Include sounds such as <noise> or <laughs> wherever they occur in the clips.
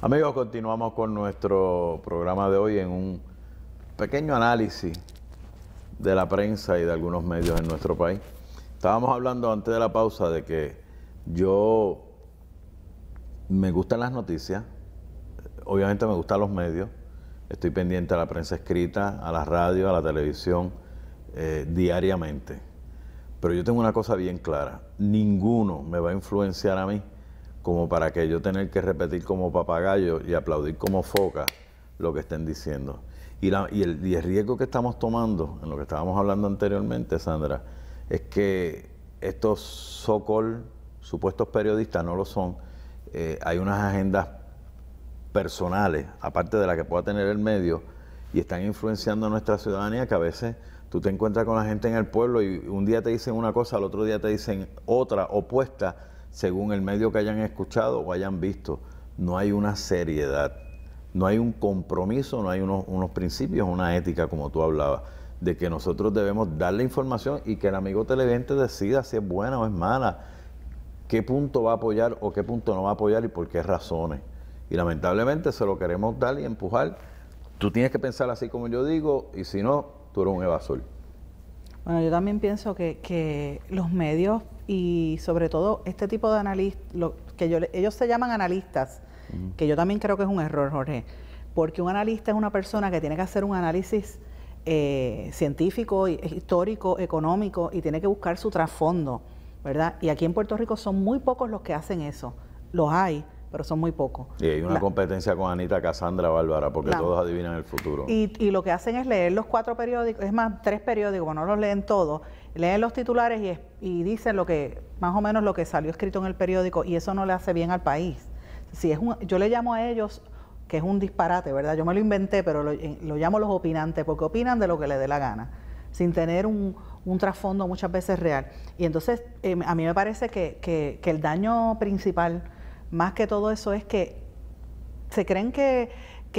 Amigos, continuamos con nuestro programa de hoy en un pequeño análisis de la prensa y de algunos medios en nuestro país. Estábamos hablando antes de la pausa de que yo me gustan las noticias, obviamente me gustan los medios, estoy pendiente a la prensa escrita, a la radio, a la televisión, eh, diariamente. Pero yo tengo una cosa bien clara, ninguno me va a influenciar a mí como para que yo tener que repetir como papagayo y aplaudir como foca lo que estén diciendo. Y, el, riesgo que estamos tomando, en lo que estábamos hablando anteriormente, Sandra, es que estos SOCOR, supuestos periodistas, no lo son. Eh, hay unas agendas personales, aparte de la que pueda tener el medio, y están influenciando a nuestra ciudadanía que a veces tú te encuentras con la gente en el pueblo y un día te dicen una cosa, al otro día te dicen otra opuesta según el medio que hayan escuchado o hayan visto. No hay una seriedad, no hay un compromiso, no hay unos, principios, una ética como tú hablabas, de que nosotros debemos dar la información y que el amigo televidente decida si es buena o es mala, qué punto va a apoyar o qué punto no va a apoyar y por qué razones. Y lamentablemente se lo queremos dar y empujar. Tú tienes que pensar así como yo digo y si no, tú eres un evasor. Bueno, yo también pienso que, que los medios y sobre todo este tipo de analistas, que ellos se llaman analistas, que yo también creo que es un error, Jorge, porque un analista es una persona que tiene que hacer un análisis eh, científico, histórico, económico y tiene que buscar su trasfondo, ¿verdad? Y aquí en Puerto Rico son muy pocos los que hacen eso, los hay, pero son muy pocos. Y hay una competencia con Anita Casandra Bárbara, porque todos adivinan el futuro. Y, lo que hacen es leer los cuatro periódicos, es más, tres periódicos, no los leen todos, leen los titulares y, y dicen lo que, más o menos lo que salió escrito en el periódico, y eso no le hace bien al país. Si es un, yo le llamo a ellos que es un disparate, ¿verdad? Yo me lo inventé, pero lo, eh, llamo los opinantes, porque opinan de lo que le dé la gana, sin tener un, un trasfondo muchas veces real. Y entonces, em, a mí me parece que, que el daño principal más que todo eso es que se creen que,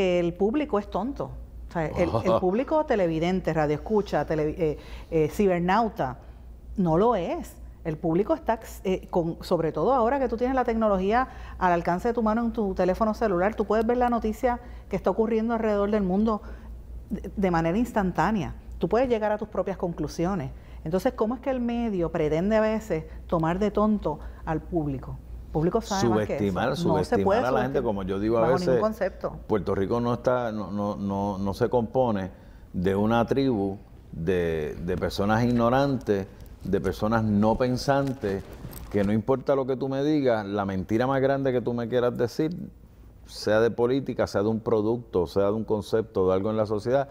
el público es tonto. el, <laughs> público televidente, radio escucha, eh, eh, cibernauta, no lo es. El público está, eh, sobre todo ahora que tú tienes la tecnología al alcance de tu mano en tu teléfono celular, tú puedes ver la noticia que está ocurriendo alrededor del mundo de manera instantánea. Tú puedes llegar a tus propias conclusiones. Entonces, ¿cómo es que el medio pretende a veces tomar de tonto al público? público sabe subestimar, no se a la gente, como yo digo a veces, Puerto Rico no está, no, no, no, no se compone de una tribu de, de, personas ignorantes, de personas no pensantes, que no importa lo que tú me digas, la mentira más grande que tú me quieras decir, sea de política, sea de un producto, sea de un concepto, de algo en la sociedad,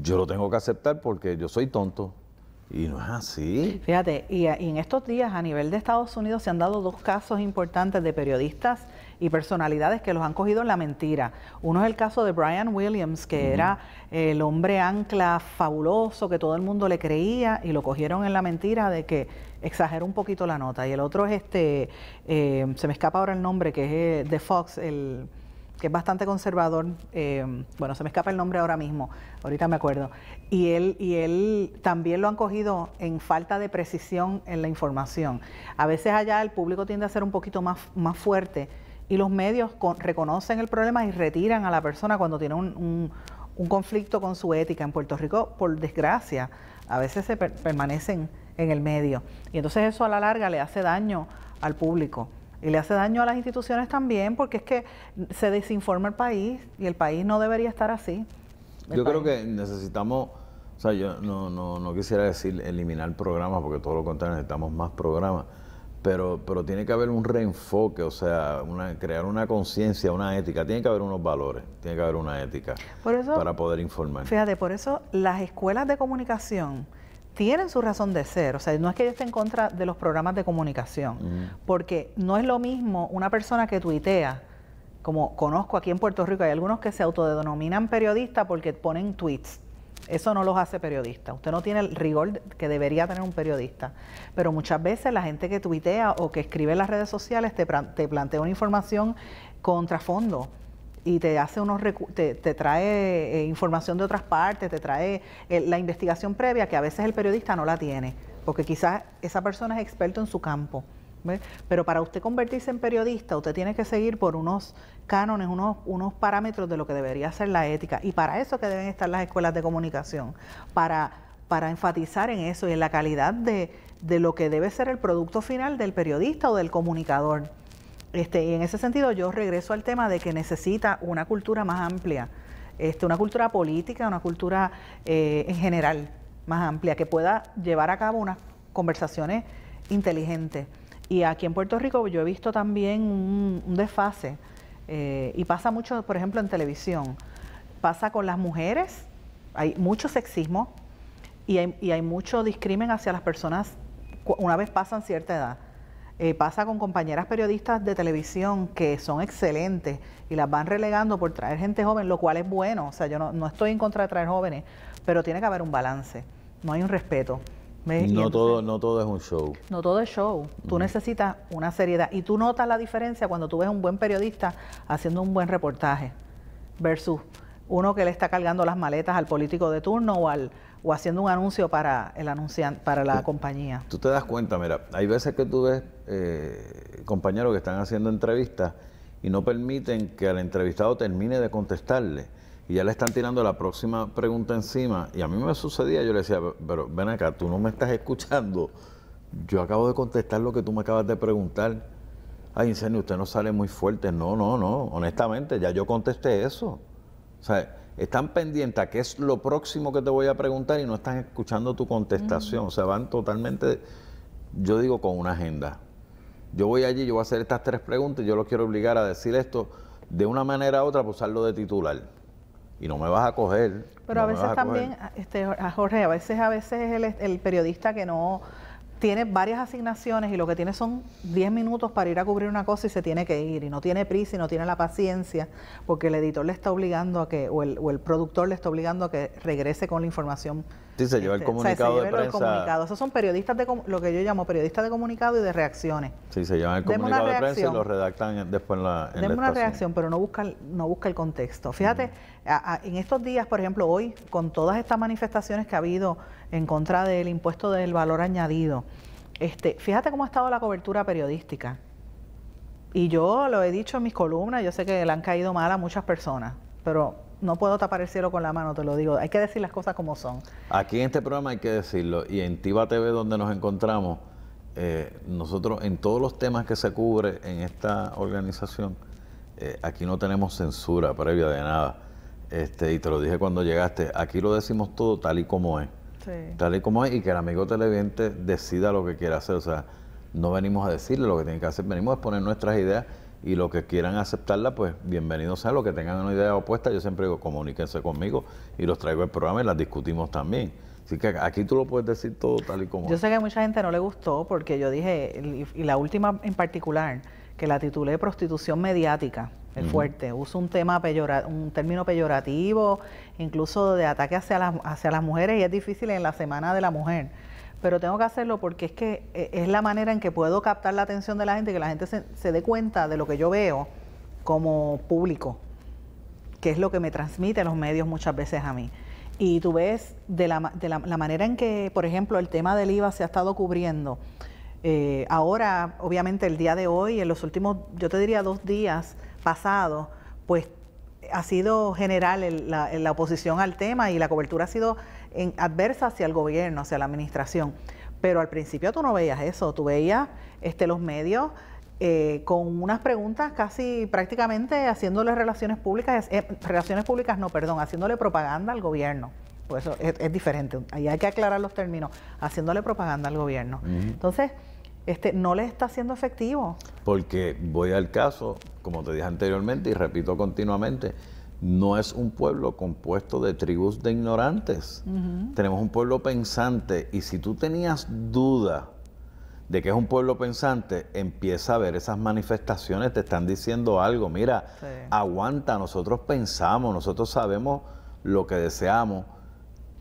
yo lo tengo que aceptar porque yo soy tonto. Y no es así. Fíjate, y, en estos días a nivel de Estados Unidos se han dado dos casos importantes de periodistas y personalidades que los han cogido en la mentira. Uno es el caso de Brian Williams, que era el hombre ancla fabuloso que todo el mundo le creía y lo cogieron en la mentira de que exageró un poquito la nota. Y el otro es este, eh, se me escapa ahora el nombre, que es eh, de Fox, el que es bastante conservador, eh, bueno, se me escapa el nombre ahora mismo, ahorita me acuerdo, y él, y él también lo han cogido en falta de precisión en la información. A veces allá el público tiende a ser un poquito más, más fuerte y los medios reconocen el problema y retiran a la persona cuando tiene un, conflicto con su ética. En Puerto Rico, por desgracia, a veces se permanecen en el medio y entonces eso a la larga le hace daño al público y le hace daño a las instituciones también porque es que se desinforma el país y el país no debería estar así. Yo creo que necesitamos, o sea, yo no, no, quisiera decir eliminar programas porque todo lo contrario, necesitamos más programas, pero, pero tiene que haber un reenfoque, o sea, crear una conciencia, una ética, tiene que haber unos valores, tiene que haber una ética para poder informar. Fíjate, por eso las escuelas de comunicación tienen su razón de ser. O sea, no es que yo esté en contra de los programas de comunicación, porque no es lo mismo una persona que tuitea, como conozco aquí en Puerto Rico, hay algunos que se autodenominan periodistas porque ponen tweets. Eso no los hace periodista. Usted no tiene el rigor que debería tener un periodista. Pero muchas veces la gente que tuitea o que escribe en las redes sociales te, plantea una información contra fondo y te hace unos te, trae eh, información de otras partes, te trae eh, la investigación previa que a veces el periodista no la tiene, porque quizás esa persona es experto en su campo. Pero para usted convertirse en periodista, usted tiene que seguir por unos cánones, unos, unos parámetros de lo que debería ser la ética. Y para eso que deben estar las escuelas de comunicación, para, para enfatizar en eso y en la calidad de, de lo que debe ser el producto final del periodista o del comunicador. Este, y en ese sentido yo regreso al tema de que necesita una cultura más amplia, este, una cultura política, una cultura eh, en general más amplia, que pueda llevar a cabo unas conversaciones inteligentes. Y aquí en Puerto Rico yo he visto también un, desfase, eh, y pasa mucho, por ejemplo, en televisión, pasa con las mujeres, hay mucho sexismo y hay, y hay mucho discrimen hacia las personas una vez pasan cierta edad. Eh, pasa con compañeras periodistas de televisión que son excelentes y las van relegando por traer gente joven, lo cual es bueno. O sea, yo no, estoy en contra de traer jóvenes, pero tiene que haber un balance. No hay un respeto. No, todo, no todo es un show. No todo es show. Tú necesitas una seriedad. Y tú notas la diferencia cuando tú ves un buen periodista haciendo un buen reportaje versus uno que le está cargando las maletas al político de turno o al, o haciendo un anuncio para el anunciante, para la compañía. Tú te das cuenta, mira, hay veces que tú ves eh, compañeros que están haciendo entrevistas y no permiten que al entrevistado termine de contestarle y ya le están tirando la próxima pregunta encima y a mí me sucedía, yo le decía, pero ven acá, tú no me estás escuchando, yo acabo de contestar lo que tú me acabas de preguntar. Ay, incendio, usted no sale muy fuerte. No, no, no, honestamente, ya yo contesté eso. O sea, están pendientes a qué es lo próximo que te voy a preguntar y no están escuchando tu contestación. O sea, van totalmente, yo digo, con una agenda. Yo voy allí, yo voy a hacer estas tres preguntas, y yo los quiero obligar a decir esto de una manera u otra, pues usarlo de titular. Y no me vas a coger. Pero a veces también, este, a Jorge, a veces, a veces el periodista que no tiene varias asignaciones y lo que tiene son 10 minutos para ir a cubrir una cosa y se tiene que ir, y no tiene prisa y no tiene la paciencia, porque el editor le está obligando a que, o el, o el productor le está obligando a que regrese con la información. Sí, se lleva el este, comunicado se lleva comunicado. Esos son periodistas de lo que yo llamo periodistas de comunicado y de reacciones. Sí, se llevan el comunicado de prensa y lo redactan después en la. En Deme una reacción, pero no busca, no busca el contexto. Fíjate, en estos días, por ejemplo, hoy, con todas estas manifestaciones que ha habido en contra del impuesto del valor añadido. Este, fíjate cómo ha estado la cobertura periodística. Y yo lo he dicho en mis columnas, yo sé que le han caído mal a muchas personas, pero no puedo tapar el cielo con la mano, te lo digo. Hay que decir las cosas como son. Aquí en este programa hay que decirlo. Y en Tiva TV, donde nos encontramos, eh, nosotros en todos los temas que se cubre en esta organización, eh, aquí no tenemos censura previa de nada. Este, y te lo dije cuando llegaste, aquí lo decimos todo tal y como es tal y como es, y que el amigo televidente decida lo que quiera hacer. O sea, no venimos a decirle lo que tiene que hacer, venimos a exponer nuestras ideas y lo que quieran aceptarla, pues bienvenidos a los que tengan una idea opuesta. Yo siempre digo, comuníquense conmigo y los traigo al programa y las discutimos también. Así que aquí tú lo puedes decir todo tal y como. Yo sé que a mucha gente no le gustó porque yo dije, y la última en particular, que la titulé Prostitución Mediática el fuerte, ...uso un tema peyora, un término peyorativo, incluso de ataque hacia las, hacia las mujeres y es difícil en la semana de la mujer. Pero tengo que hacerlo porque es que eh, es la manera en que puedo captar la atención de la gente, ...y que la gente se, dé cuenta de lo que yo veo como público, que es lo que me transmiten los medios muchas veces a mí. Y tú ves de la, de la, manera en que, por ejemplo, el tema del IVA se ha estado cubriendo. Eh, ahora, obviamente, el día de hoy, en los últimos, yo te diría, dos días, pasado, pues ha sido general la, la, oposición al tema y la cobertura ha sido en, adversa hacia el gobierno, hacia la administración. Pero al principio tú no veías eso, tú veías este, los medios eh, con unas preguntas casi prácticamente haciéndole relaciones públicas, eh, relaciones públicas no, perdón, haciéndole propaganda al gobierno. Por eso es, diferente, ahí hay que aclarar los términos, haciéndole propaganda al gobierno. Entonces, este, no le está siendo efectivo. Porque voy al caso, como te dije anteriormente y repito continuamente, no es un pueblo compuesto de tribus de ignorantes. Tenemos un pueblo pensante y si tú tenías duda de que es un pueblo pensante, empieza a ver esas manifestaciones, te están diciendo algo, mira, aguanta, nosotros pensamos, nosotros sabemos lo que deseamos,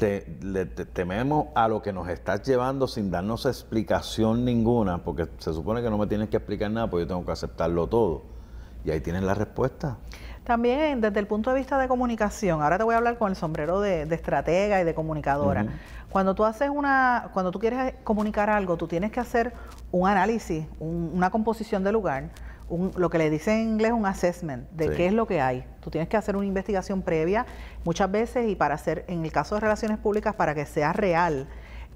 te, le, tememos a lo que nos estás llevando sin darnos explicación ninguna, porque se supone que no me tienes que explicar nada, pues yo tengo que aceptarlo todo. Y ahí tienes la respuesta. También desde el punto de vista de comunicación, ahora te voy a hablar con el sombrero de, estratega y de comunicadora. Cuando tú haces una, cuando tú quieres comunicar algo, tú tienes que hacer un análisis, una composición de lugar lo que le dicen en inglés un assessment de qué es lo que hay. Tú tienes que hacer una investigación previa muchas veces y para hacer, en el caso de relaciones públicas, para que sea real.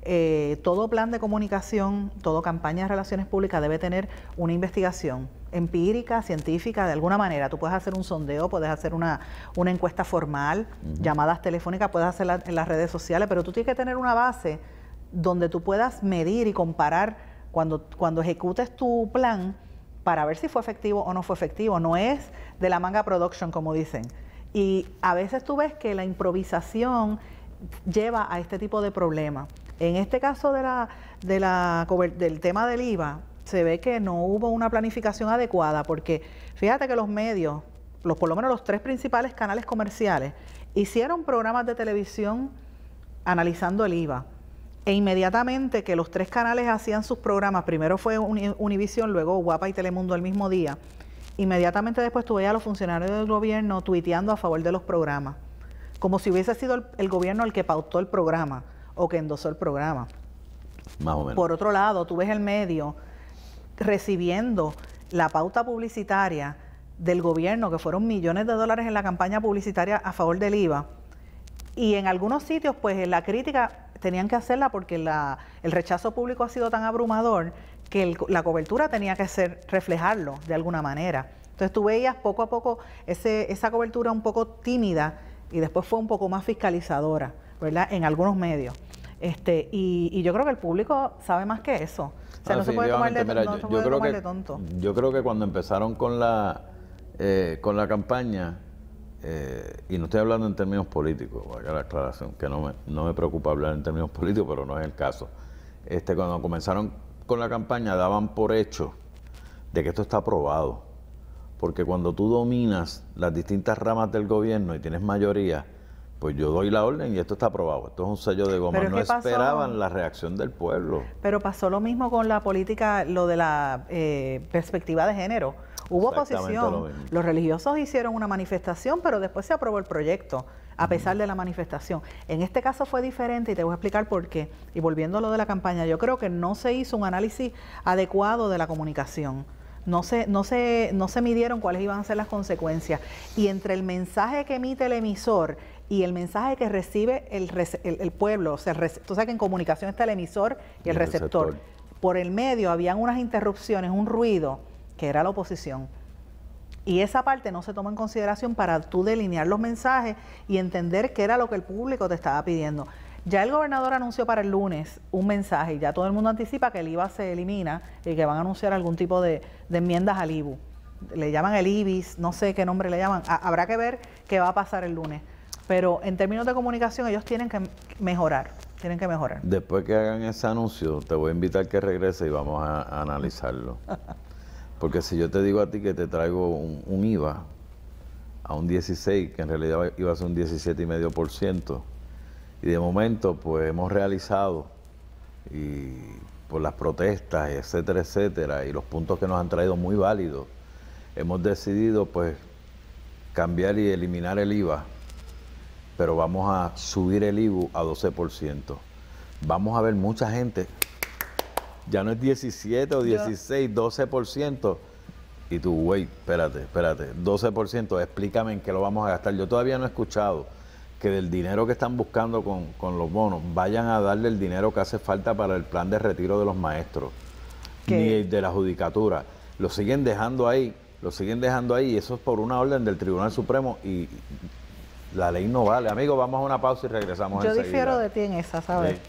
Eh, todo plan de comunicación, toda campaña de relaciones públicas debe tener una investigación empírica, científica, de alguna manera. Tú puedes hacer un sondeo, puedes hacer una, una encuesta formal, llamadas telefónicas, puedes hacerla en las redes sociales, pero tú tienes que tener una base donde tú puedas medir y comparar cuando, cuando ejecutes tu plan para ver si fue efectivo o no fue efectivo. No es de la manga production, como dicen. Y a veces tú ves que la improvisación lleva a este tipo de problemas. En este caso del tema del IVA, se ve que no hubo una planificación adecuada, porque fíjate que los medios, los, por lo menos los tres principales canales comerciales, hicieron programas de televisión analizando el IVA. E inmediatamente que los tres canales hacían sus programas, primero fue Univision, luego Guapa y Telemundo el mismo día, inmediatamente después tuve a los funcionarios del gobierno tuiteando a favor de los programas, como si hubiese sido el, gobierno el que pautó el programa o que endosó el programa. Por otro lado, tú ves el medio recibiendo la pauta publicitaria del gobierno, que fueron millones de dólares en la campaña publicitaria a favor del IVA. Y en algunos sitios, pues la crítica tenían que hacerla porque el rechazo público ha sido tan abrumador que la cobertura tenía que ser reflejarlo de alguna manera. Entonces tú veías poco a poco ese, esa cobertura un poco tímida y después fue un poco más fiscalizadora, ¿verdad? En algunos medios. Este, y, yo creo que el público sabe más que eso. O sea, no se puede tomar de, tonto. Yo creo que cuando empezaron con la, eh, con la campaña, eh, y no estoy hablando en términos políticos, la aclaración, que no me, no me preocupa hablar en términos políticos, pero no es el caso. Este, cuando comenzaron con la campaña daban por hecho de que esto está aprobado, porque cuando tú dominas las distintas ramas del gobierno y tienes mayoría, pues yo doy la orden y esto está aprobado. Esto es un sello de goma. No esperaban la reacción del pueblo. Pero pasó lo mismo con la política, lo de la eh, perspectiva de género. Hubo oposición. Los religiosos hicieron una manifestación, pero después se aprobó el proyecto, a pesar de la manifestación. En este caso fue diferente y te voy a explicar por qué. Y volviendo a lo de la campaña, yo creo que no se hizo un análisis adecuado de la comunicación. No se, no, se, no se midieron cuáles iban a ser las consecuencias. Y entre el mensaje que emite el emisor y el mensaje que recibe el, pueblo, o sea, tú sabes que en comunicación está el emisor y el, receptor. Por el medio habían unas interrupciones, un ruido que era la oposición. Y esa parte no se toma en consideración para tú delinear los mensajes y entender qué era lo que el público te estaba pidiendo. Ya el gobernador anunció para el lunes un mensaje y ya todo el mundo anticipa que el IVA se elimina y que van a anunciar algún tipo de, enmiendas al IBU. Le llaman el IBIS, no sé qué nombre le llaman. habrá que ver qué va a pasar el lunes. Pero en términos de comunicación ellos tienen que mejorar, tienen que mejorar. Después que hagan ese anuncio, te voy a invitar que regrese y vamos a analizarlo. <laughs> Porque si yo te digo a ti que te traigo un, IVA a un 16, que en realidad iba a ser un 17,5%, y de momento pues hemos realizado, y por las protestas, etcétera, etcétera, y los puntos que nos han traído muy válidos, hemos decidido pues cambiar y eliminar el IVA, pero vamos a subir el IVA a 12%. Vamos a ver mucha gente ya no es 17 o 16, por 12%. Y tú, güey, espérate, espérate, 12%, explícame en qué lo vamos a gastar. Yo todavía no he escuchado que del dinero que están buscando con, con los bonos vayan a darle el dinero que hace falta para el plan de retiro de los maestros, ni de la judicatura. Lo siguen dejando ahí, lo siguen dejando ahí, y eso es por una orden del Tribunal Supremo y la ley no vale. Amigo, vamos a una pausa y regresamos. Yo difiero de ti en esa, ¿sabes?